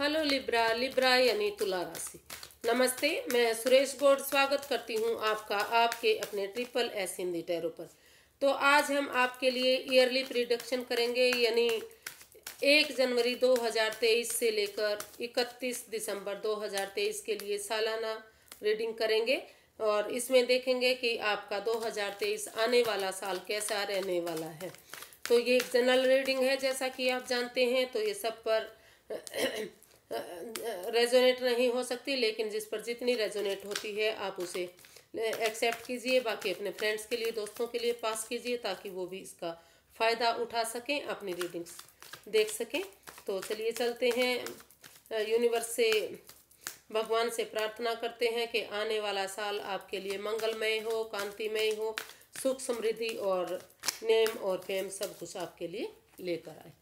hello Libra Libra यानी तुला राशि नमस्ते मैं सुरेश गौड़ स्वागत करती हूँ आपका आपके अपने ट्रिपल एस हिंदी टैरो पर तो आज हम आपके लिए ईयरली प्रिडक्शन करेंगे यानी एक जनवरी 2023 से लेकर 31 दिसंबर 2023 के लिए सालाना रीडिंग करेंगे और इसमें देखेंगे कि आपका 2023 आने वाला साल कैसा रहने वाला है तो ये एक जनरल रीडिंग है जैसा कि आप जानते हैं तो ये सब पर रेजोनेट नहीं हो सकती लेकिन जिस पर जितनी रेजोनेट होती है आप उसे एक्सेप्ट कीजिए बाकी अपने फ्रेंड्स के लिए दोस्तों के लिए पास कीजिए ताकि वो भी इसका फ़ायदा उठा सकें अपनी रीडिंग्स देख सकें तो चलिए चलते हैं यूनिवर्स से भगवान से प्रार्थना करते हैं कि आने वाला साल आपके लिए मंगलमय हो कांतिमय हो सुख समृद्धि और नेम और प्रेम सब कुछ आपके लिए लेकर आए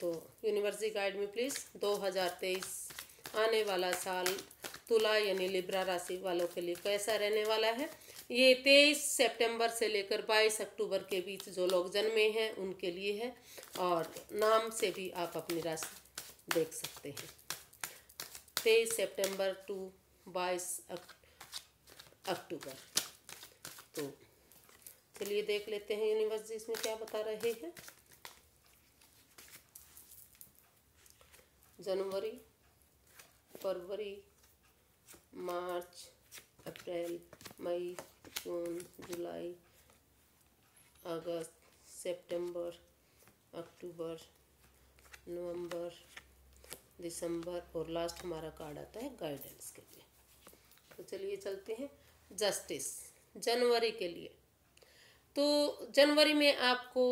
तो यूनिवर्सिटी गाइड में प्लीज़ 2023 आने वाला साल तुला यानी लिब्रा राशि वालों के लिए कैसा रहने वाला है ये तेईस सितंबर से लेकर बाईस अक्टूबर के बीच जो लोग जन्मे हैं उनके लिए है और नाम से भी आप अपनी राशि देख सकते हैं तेईस सितंबर टू बाईस अक्टूबर तो चलिए देख लेते हैं यूनिवर्सिटी इसमें क्या बता रहे हैं जनवरी फरवरी मार्च अप्रैल मई जून जुलाई अगस्त सितंबर, अक्टूबर नवंबर, दिसंबर और लास्ट हमारा कार्ड आता है गाइडेंस के लिए तो चलिए चलते हैं जस्टिस जनवरी के लिए तो जनवरी में आपको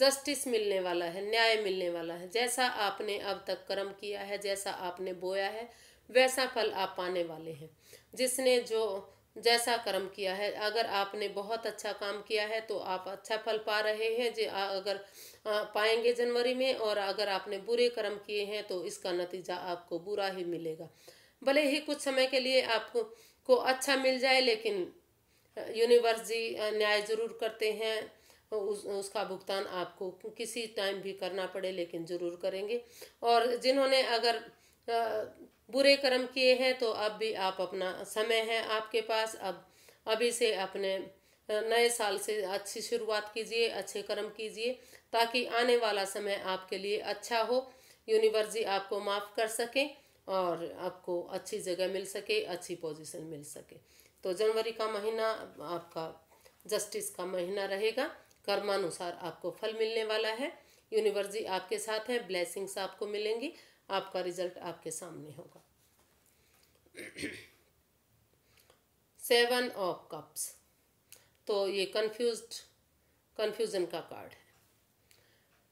जस्टिस मिलने वाला है न्याय मिलने वाला है जैसा आपने अब तक कर्म किया है जैसा आपने बोया है वैसा फल आप पाने वाले हैं जिसने जो जैसा कर्म किया है अगर आपने बहुत अच्छा काम किया है तो आप अच्छा फल पा रहे हैं जो अगर पाएंगे जनवरी में और अगर आपने बुरे कर्म किए हैं तो इसका नतीजा आपको बुरा ही मिलेगा भले ही कुछ समय के लिए आपको को अच्छा मिल जाए लेकिन यूनिवर्स जी न्याय जरूर करते हैं तो उस, उसका भुगतान आपको किसी टाइम भी करना पड़े लेकिन ज़रूर करेंगे और जिन्होंने अगर बुरे कर्म किए हैं तो अब भी आप अपना समय है आपके पास अब अभी से अपने नए साल से अच्छी शुरुआत कीजिए अच्छे कर्म कीजिए ताकि आने वाला समय आपके लिए अच्छा हो यूनिवर्स आपको माफ़ कर सके और आपको अच्छी जगह मिल सके अच्छी पोजीशन मिल सके तो जनवरी का महीना आपका जस्टिस का महीना रहेगा कर्मानुसार आपको फल मिलने वाला है यूनिवर्स जी आपके साथ है ब्लेसिंग्स आपको मिलेंगी आपका रिजल्ट आपके सामने होगा सेवन ऑफ कप्स तो ये कन्फ्यूज कन्फ्यूजन का कार्ड है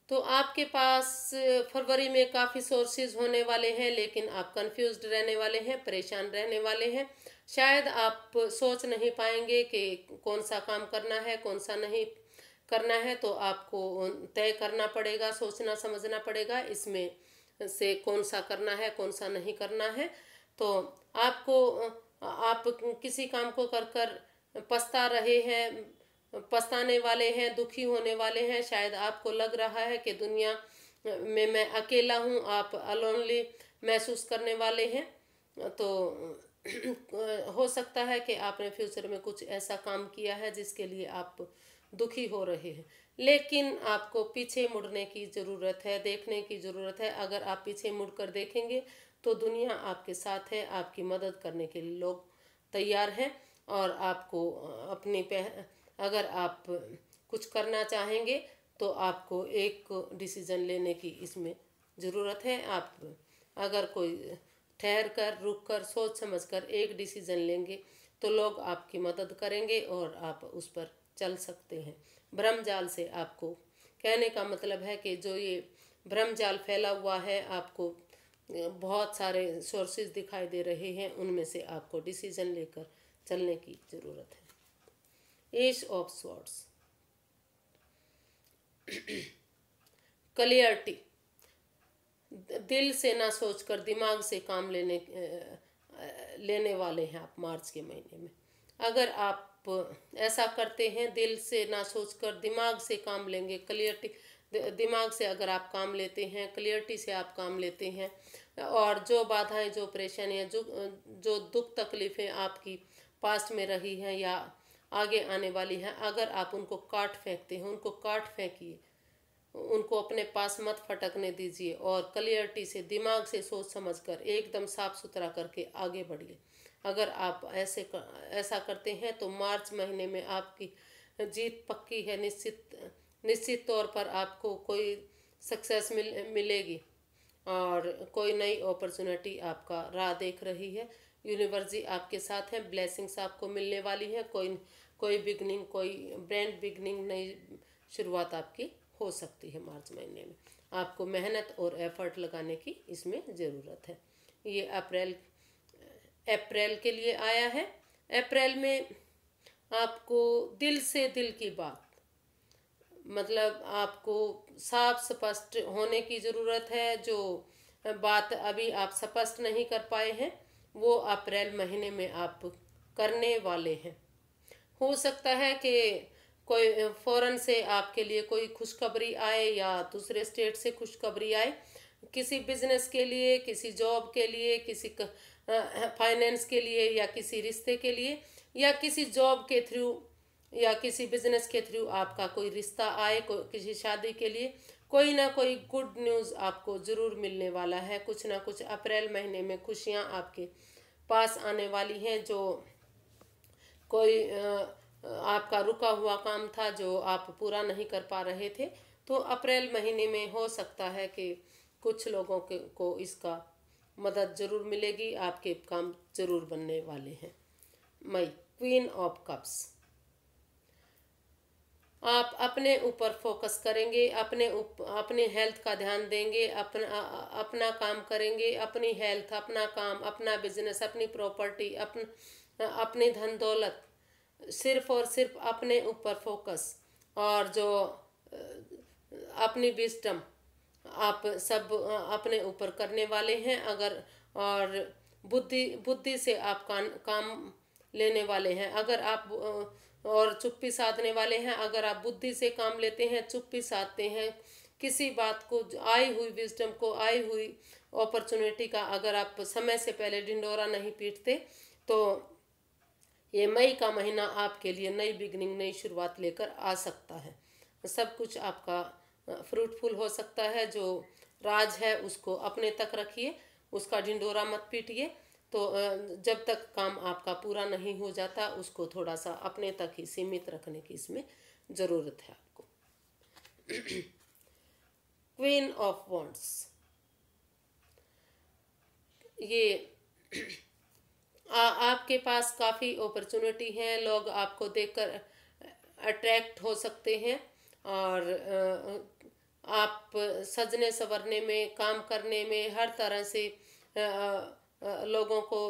तो आपके पास फरवरी में काफ़ी सोर्सेज होने वाले हैं लेकिन आप कन्फ्यूज रहने वाले हैं परेशान रहने वाले हैं शायद आप सोच नहीं पाएंगे कि कौन सा काम करना है कौन सा नहीं करना है तो आपको तय करना पड़ेगा सोचना समझना पड़ेगा इसमें से कौन सा करना है कौन सा नहीं करना है तो आपको आप किसी काम को कर कर पछता रहे हैं पछताने वाले हैं दुखी होने वाले हैं शायद आपको लग रहा है कि दुनिया में मैं अकेला हूँ आप अलोनली महसूस करने वाले हैं तो हो सकता है कि आपने फ्यूचर में कुछ ऐसा काम किया है जिसके लिए आप दुखी हो रहे हैं लेकिन आपको पीछे मुड़ने की ज़रूरत है देखने की ज़रूरत है अगर आप पीछे मुड़कर देखेंगे तो दुनिया आपके साथ है आपकी मदद करने के लिए लोग तैयार हैं और आपको अपनी पह अगर आप कुछ करना चाहेंगे तो आपको एक डिसीज़न लेने की इसमें ज़रूरत है आप अगर कोई ठहर कर रुक कर सोच समझ कर एक डिसीज़न लेंगे तो लोग आपकी मदद करेंगे और आप उस पर चल सकते हैं भ्रम जाल से आपको कहने का मतलब है कि जो ये भ्रम जाल फैला हुआ है आपको बहुत सारे सोर्सेज दिखाई दे रहे हैं उनमें से आपको डिसीजन लेकर चलने की ज़रूरत है एज ऑफ स्वॉर्ड्स क्लियरिटी दिल से ना सोचकर दिमाग से काम लेने लेने वाले हैं आप मार्च के महीने में अगर आप ऐसा करते हैं दिल से ना सोचकर दिमाग से काम लेंगे क्लियरिटी दिमाग से अगर आप काम लेते हैं क्लियरिटी से आप काम लेते हैं और जो बाधाएं जो परेशानियां जो जो दुख तकलीफ़ें आपकी पास्ट में रही हैं या आगे आने वाली हैं अगर आप उनको काट फेंकते हैं उनको काट फेंकिए उनको अपने पास मत फटकने दीजिए और क्लियरिटी से दिमाग से सोच समझ कर एकदम साफ सुथरा करके आगे बढ़िए अगर आप ऐसे ऐसा करते हैं तो मार्च महीने में आपकी जीत पक्की है निश्चित निश्चित तौर पर आपको कोई सक्सेस मिल मिलेगी और कोई नई अपॉर्चुनिटी आपका राह देख रही है यूनिवर्स जी आपके साथ हैं ब्लेसिंग्स आपको मिलने वाली हैं कोई कोई बिगनिंग कोई ब्रांड बिगनिंग नई शुरुआत आपकी हो सकती है मार्च महीने में आपको मेहनत और एफर्ट लगाने की इसमें ज़रूरत है ये अप्रैल अप्रैल के लिए आया है अप्रैल में आपको दिल से दिल की बात मतलब आपको साफ स्पष्ट होने की ज़रूरत है जो बात अभी आप स्पष्ट नहीं कर पाए हैं वो अप्रैल महीने में आप करने वाले हैं हो सकता है कि कोई फ़ौरन से आपके लिए कोई खुशखबरी आए या दूसरे स्टेट से खुशखबरी आए किसी बिजनेस के लिए किसी जॉब के लिए किसी क, फाइनेंस के लिए या किसी रिश्ते के लिए या किसी जॉब के थ्रू या किसी बिजनेस के थ्रू आपका कोई रिश्ता आए को, किसी शादी के लिए कोई ना कोई गुड न्यूज़ आपको ज़रूर मिलने वाला है कुछ ना कुछ अप्रैल महीने में खुशियाँ आपके पास आने वाली हैं जो कोई आपका रुका हुआ काम था जो आप पूरा नहीं कर पा रहे थे तो अप्रैल महीने में हो सकता है कि कुछ लोगों के को इसका मदद ज़रूर मिलेगी आपके काम ज़रूर बनने वाले हैं मई क्वीन ऑफ कप्स आप अपने ऊपर फोकस करेंगे अपने उप, अपने हेल्थ का ध्यान देंगे अपना अपना काम करेंगे अपनी हेल्थ अपना काम अपना बिजनेस अपनी प्रॉपर्टी अपन अपनी धन दौलत सिर्फ और सिर्फ अपने ऊपर फोकस और जो अपनी विस्टम आप सब अपने ऊपर करने वाले हैं अगर और बुद्धि बुद्धि से आप काम काम लेने वाले हैं अगर आप और चुप्पी साधने वाले हैं अगर आप बुद्धि से काम लेते हैं चुप्पी साधते हैं किसी बात को आई हुई विजडम को आई हुई अपॉर्चुनिटी का अगर आप समय से पहले ढिंडोरा नहीं पीटते तो ये मई का महीना आपके लिए नई बिगनिंग नई शुरुआत लेकर आ सकता है सब कुछ आपका फ्रूटफुल हो सकता है जो राज है उसको अपने तक रखिए उसका ढिंडोरा मत पीटिए तो जब तक काम आपका पूरा नहीं हो जाता उसको थोड़ा सा अपने तक ही सीमित रखने की इसमें ज़रूरत है आपको क्वीन ऑफ वॉन्ट्स ये आ, आपके पास काफ़ी अपॉर्चुनिटी हैं लोग आपको देखकर अट्रैक्ट हो सकते हैं और आप सजने संवरने में काम करने में हर तरह से लोगों को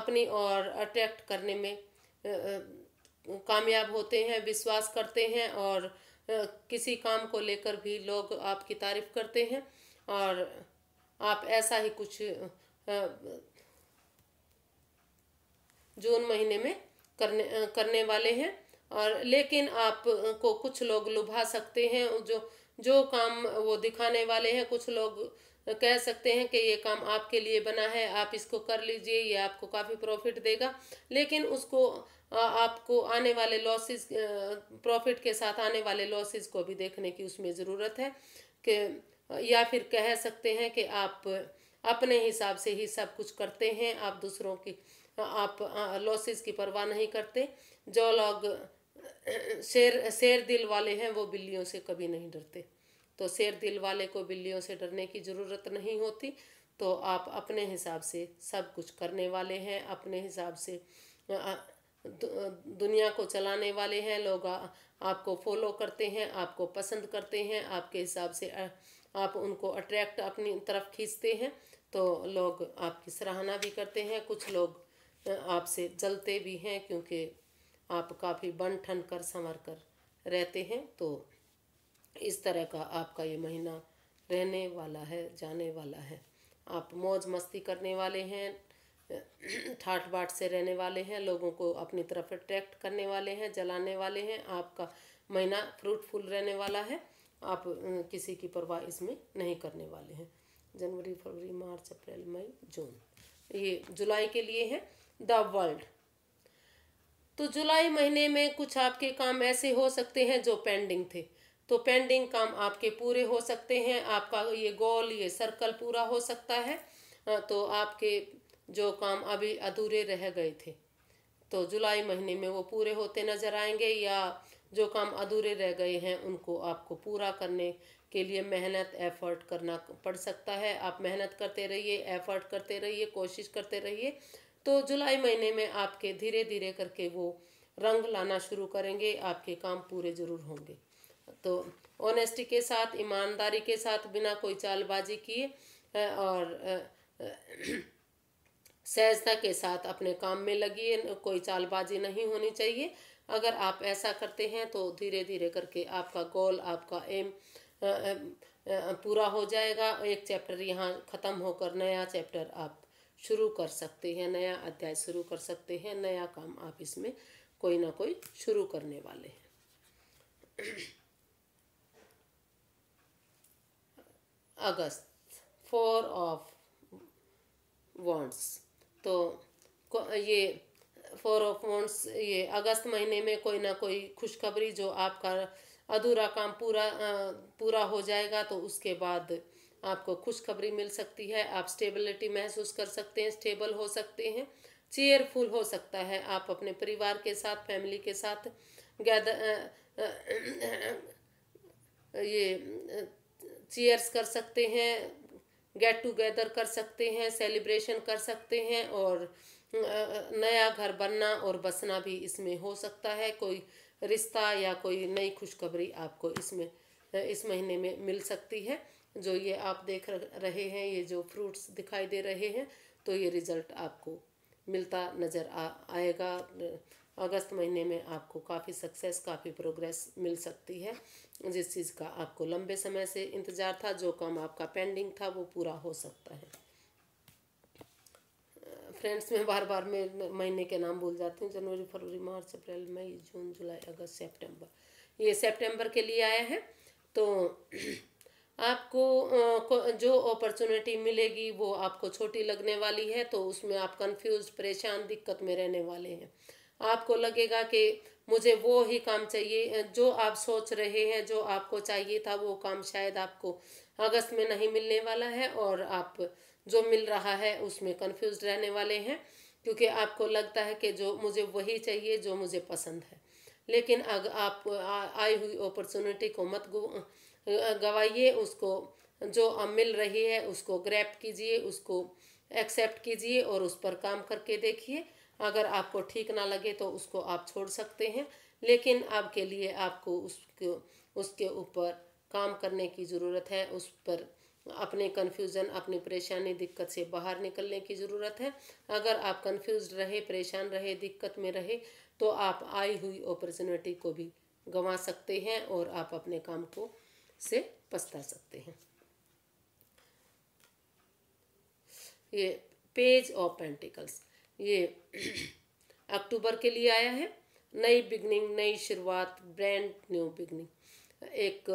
अपनी और अट्रैक्ट करने में कामयाब होते हैं विश्वास करते हैं और किसी काम को लेकर भी लोग आपकी तारीफ करते हैं और आप ऐसा ही कुछ जून महीने में करने करने वाले हैं और लेकिन आप को कुछ लोग लुभा सकते हैं जो जो काम वो दिखाने वाले हैं कुछ लोग कह सकते हैं कि ये काम आपके लिए बना है आप इसको कर लीजिए ये आपको काफ़ी प्रॉफिट देगा लेकिन उसको आपको आने वाले लॉसेस प्रॉफिट के साथ आने वाले लॉसेस को भी देखने की उसमें ज़रूरत है कि या फिर कह सकते हैं कि आप अपने हिसाब से ही सब कुछ करते हैं आप दूसरों की आप लॉसेस की परवाह नहीं करते जो लोग शेर शेर दिल वाले हैं वो बिल्लियों से कभी नहीं डरते तो शेर दिल वाले को बिल्लियों से डरने की ज़रूरत नहीं होती तो आप अपने हिसाब से सब कुछ करने वाले हैं अपने हिसाब से दुनिया को चलाने वाले हैं लोग आपको फॉलो करते हैं आपको पसंद करते हैं आपके हिसाब से आप उनको अट्रैक्ट अपनी तरफ खींचते हैं तो लोग आपकी सराहना भी करते हैं कुछ लोग आपसे जलते भी हैं क्योंकि आप काफ़ी बन ठन कर संवर कर रहते हैं तो इस तरह का आपका ये महीना रहने वाला है जाने वाला है आप मौज मस्ती करने वाले हैं ठाट बाट से रहने वाले हैं लोगों को अपनी तरफ अट्रैक्ट करने वाले हैं जलाने वाले हैं आपका महीना फ्रूटफुल रहने वाला है आप किसी की परवाह इसमें नहीं करने वाले हैं जनवरी फरवरी मार्च अप्रैल मई जून ये जुलाई के लिए है द वर्ल्ड तो जुलाई महीने में कुछ आपके काम ऐसे हो सकते हैं जो पेंडिंग थे तो पेंडिंग काम आपके पूरे हो सकते हैं आपका ये गोल ये सर्कल पूरा हो सकता है तो आपके जो काम अभी अधूरे रह गए थे तो जुलाई महीने में वो पूरे होते नज़र आएंगे या जो काम अधूरे रह गए हैं उनको आपको पूरा करने के लिए मेहनत एफर्ट करना पड़ सकता है आप मेहनत करते रहिए एफर्ट करते रहिए कोशिश करते रहिए तो जुलाई महीने में आपके धीरे धीरे करके वो रंग लाना शुरू करेंगे आपके काम पूरे जरूर होंगे तो ऑनेस्टी के साथ ईमानदारी के साथ बिना कोई चालबाजी किए और सहजता के साथ अपने काम में लगिए कोई चालबाजी नहीं होनी चाहिए अगर आप ऐसा करते हैं तो धीरे धीरे करके आपका गोल आपका एम पूरा हो जाएगा एक चैप्टर यहाँ ख़त्म होकर नया चैप्टर आप शुरू कर सकते हैं नया अध्याय शुरू कर सकते हैं नया काम आप इसमें कोई ना कोई शुरू करने वाले हैं अगस्त फोर ऑफ वॉन्ट्स तो ये फोर ऑफ वॉन्ट्स ये अगस्त महीने में कोई ना कोई खुशखबरी जो आपका अधूरा काम पूरा पूरा हो जाएगा तो उसके बाद आपको खुशखबरी मिल सकती है आप स्टेबिलिटी महसूस कर सकते हैं स्टेबल हो सकते हैं चेयरफुल हो सकता है आप अपने परिवार के साथ फैमिली के साथ गैदर ये चेयर्स कर सकते हैं गेट टुगेदर कर सकते हैं सेलिब्रेशन कर सकते हैं और नया घर बनना और बसना भी इसमें हो सकता है कोई रिश्ता या कोई नई खुशखबरी आपको इसमें इस महीने में मिल सकती है जो ये आप देख रहे हैं ये जो फ्रूट्स दिखाई दे रहे हैं तो ये रिज़ल्ट आपको मिलता नज़र आ आएगा अगस्त महीने में आपको काफ़ी सक्सेस काफ़ी प्रोग्रेस मिल सकती है जिस चीज़ का आपको लंबे समय से इंतज़ार था जो काम आपका पेंडिंग था वो पूरा हो सकता है फ्रेंड्स में बार बार मैं महीने के नाम भूल जाती हूँ जनवरी फरवरी मार्च अप्रैल मई जून जुलाई अगस्त सेप्टेम्बर ये सेप्टेम्बर के लिए आया है तो आपको जो अपॉर्चुनिटी मिलेगी वो आपको छोटी लगने वाली है तो उसमें आप कंफ्यूज परेशान दिक्कत में रहने वाले हैं आपको लगेगा कि मुझे वो ही काम चाहिए जो आप सोच रहे हैं जो आपको चाहिए था वो काम शायद आपको अगस्त में नहीं मिलने वाला है और आप जो मिल रहा है उसमें कंफ्यूज रहने वाले हैं क्योंकि आपको लगता है कि जो मुझे वही चाहिए जो मुझे पसंद है लेकिन अगर आप आई हुई अपॉर्चुनिटी को मत गवाइए उसको जो मिल रही है उसको ग्रैप कीजिए उसको एक्सेप्ट कीजिए और उस पर काम करके देखिए अगर आपको ठीक ना लगे तो उसको आप छोड़ सकते हैं लेकिन आपके लिए आपको उसके उसके ऊपर काम करने की ज़रूरत है उस पर अपने कन्फ्यूज़न अपनी परेशानी दिक्कत से बाहर निकलने की ज़रूरत है अगर आप कंफ्यूज रहे परेशान रहे दिक्कत में रहे तो आप आई हुई अपॉर्चुनिटी को भी गंवा सकते हैं और आप अपने काम को से पछता सकते हैं ये पेज ऑफ पेंटिकल्स ये अक्टूबर के लिए आया है नई बिगनिंग नई शुरुआत ब्रांड न्यू बिगनिंग एक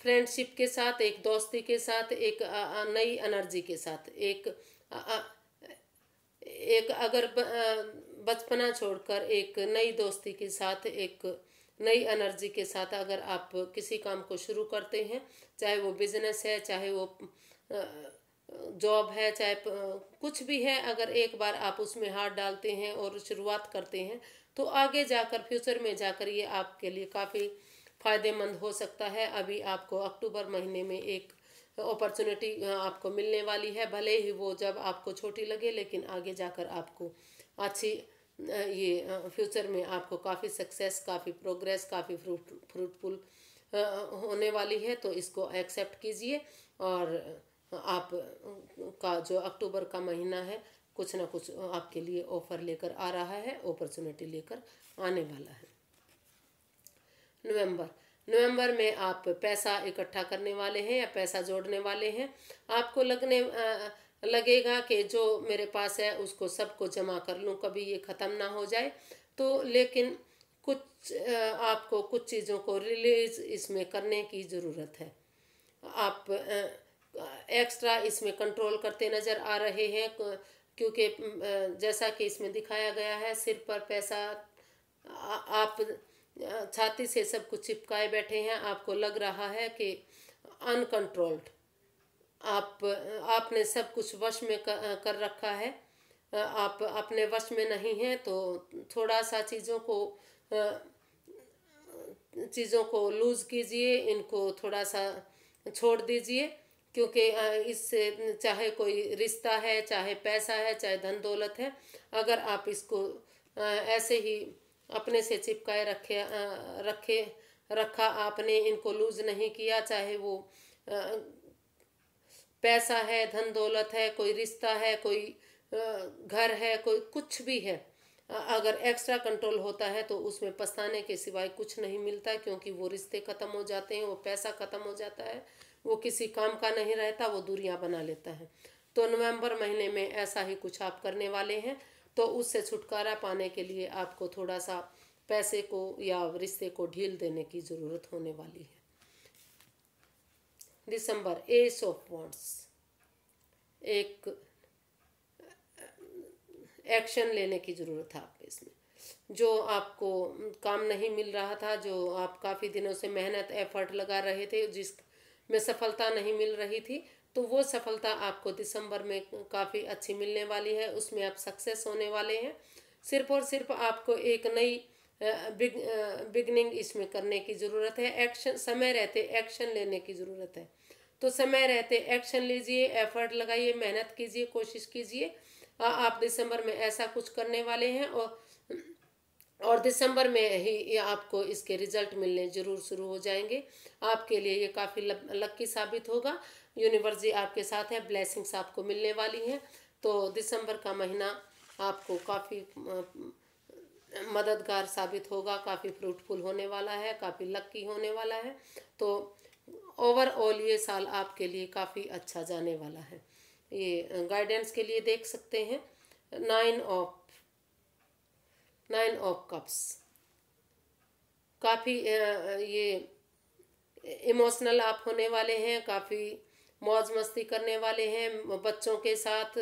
फ्रेंडशिप के साथ एक दोस्ती के साथ एक नई एनर्जी के साथ एक एक अगर बचपना छोड़कर एक नई दोस्ती के साथ एक नई एनर्जी के साथ अगर आप किसी काम को शुरू करते हैं चाहे वो बिजनेस है चाहे वो जॉब है चाहे कुछ भी है अगर एक बार आप उसमें हाथ डालते हैं और शुरुआत करते हैं तो आगे जाकर फ्यूचर में जाकर ये आपके लिए काफ़ी फायदेमंद हो सकता है अभी आपको अक्टूबर महीने में एक अपॉर्चुनिटी आपको मिलने वाली है भले ही वो जब आपको छोटी लगे लेकिन आगे जाकर आपको अच्छी ये फ्यूचर में आपको काफ़ी सक्सेस काफ़ी प्रोग्रेस काफ़ी फ्रूट फ्रूटफुल होने वाली है तो इसको एक्सेप्ट कीजिए और आप का जो अक्टूबर का महीना है कुछ ना कुछ आपके लिए ऑफर लेकर आ रहा है अपॉर्चुनिटी लेकर आने वाला है नवंबर नवंबर में आप पैसा इकट्ठा करने वाले हैं या पैसा जोड़ने वाले हैं आपको लगने आ, लगेगा कि जो मेरे पास है उसको सबको जमा कर लूँ कभी ये ख़त्म ना हो जाए तो लेकिन कुछ आपको कुछ चीज़ों को रिलीज इसमें करने की ज़रूरत है आप एक्स्ट्रा इसमें कंट्रोल करते नज़र आ रहे हैं क्योंकि जैसा कि इसमें दिखाया गया है सिर पर पैसा आप छाती से सब कुछ चिपकाए बैठे हैं आपको लग रहा है कि अनकंट्रोल्ड आप आपने सब कुछ वश में कर, कर रखा है आप अपने वश में नहीं हैं तो थोड़ा सा चीज़ों को चीज़ों को लूज़ कीजिए इनको थोड़ा सा छोड़ दीजिए क्योंकि इससे चाहे कोई रिश्ता है चाहे पैसा है चाहे धन दौलत है अगर आप इसको ऐसे ही अपने से चिपकाए रखे रखे रखा आपने इनको लूज़ नहीं किया चाहे वो पैसा है धन दौलत है कोई रिश्ता है कोई घर है कोई कुछ भी है अगर एक्स्ट्रा कंट्रोल होता है तो उसमें पछताने के सिवाय कुछ नहीं मिलता क्योंकि वो रिश्ते ख़त्म हो जाते हैं वो पैसा ख़त्म हो जाता है वो किसी काम का नहीं रहता वो दूरियां बना लेता है तो नवंबर महीने में ऐसा ही कुछ आप करने वाले हैं तो उससे छुटकारा पाने के लिए आपको थोड़ा सा पैसे को या रिश्ते को ढील देने की ज़रूरत होने वाली है दिसंबर एस ऑफ वॉन्ट्स एक एक्शन लेने की ज़रूरत है आप इसमें जो आपको काम नहीं मिल रहा था जो आप काफ़ी दिनों से मेहनत एफर्ट लगा रहे थे जिस में सफलता नहीं मिल रही थी तो वो सफलता आपको दिसंबर में काफ़ी अच्छी मिलने वाली है उसमें आप सक्सेस होने वाले हैं सिर्फ और सिर्फ आपको एक नई बिग, बिगनिंग इसमें करने की ज़रूरत है एक्शन समय रहते एक्शन लेने की ज़रूरत है तो समय रहते एक्शन लीजिए एफर्ट लगाइए मेहनत कीजिए कोशिश कीजिए आप दिसंबर में ऐसा कुछ करने वाले हैं और और दिसंबर में ही आपको इसके रिजल्ट मिलने जरूर शुरू हो जाएंगे आपके लिए ये काफ़ी लक्की साबित होगा यूनिवर्स आपके साथ है ब्लेसिंग्स आपको मिलने वाली हैं तो दिसंबर का महीना आपको काफ़ी मददगार साबित होगा काफ़ी फ्रूटफुल होने वाला है काफ़ी लक्की होने वाला है तो ओवरऑल ये साल आपके लिए काफ़ी अच्छा जाने वाला है ये गाइडेंस के लिए देख सकते हैं nine of nine of cups काफ़ी ये इमोशनल आप होने वाले हैं काफ़ी मौज मस्ती करने वाले हैं बच्चों के साथ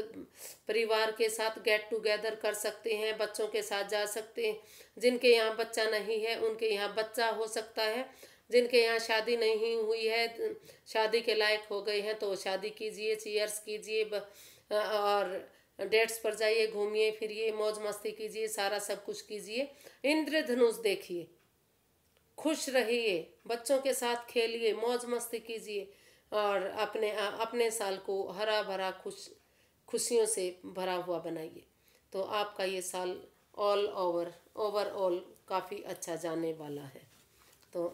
परिवार के साथ गेट टुगेदर कर सकते हैं बच्चों के साथ जा सकते हैं जिनके यहाँ बच्चा नहीं है उनके यहाँ बच्चा हो सकता है जिनके यहाँ शादी नहीं हुई है शादी के लायक हो गए हैं तो शादी कीजिए चीयर्स कीजिए और डेट्स पर जाइए घूमिए फिरिए मौज मस्ती कीजिए सारा सब कुछ कीजिए इंद्रधनुष देखिए खुश रहिए बच्चों के साथ खेलिए मौज मस्ती कीजिए और अपने अपने साल को हरा भरा खुश खुशियों से भरा हुआ बनाइए तो आपका ये साल ऑल ओवर ओवरऑल काफ़ी अच्छा जाने वाला है तो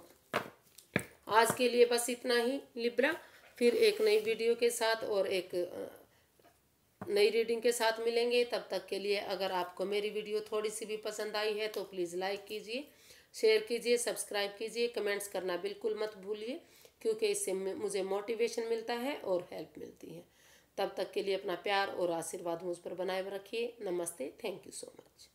आज के लिए बस इतना ही लिब्रा फिर एक नई वीडियो के साथ और एक नई रीडिंग के साथ मिलेंगे तब तक के लिए अगर आपको मेरी वीडियो थोड़ी सी भी पसंद आई है तो प्लीज़ लाइक कीजिए शेयर कीजिए सब्सक्राइब कीजिए कमेंट्स करना बिल्कुल मत भूलिए क्योंकि इससे मुझे मोटिवेशन मिलता है और हेल्प मिलती है तब तक के लिए अपना प्यार और आशीर्वाद मुझ पर बनाए रखिए नमस्ते थैंक यू सो मच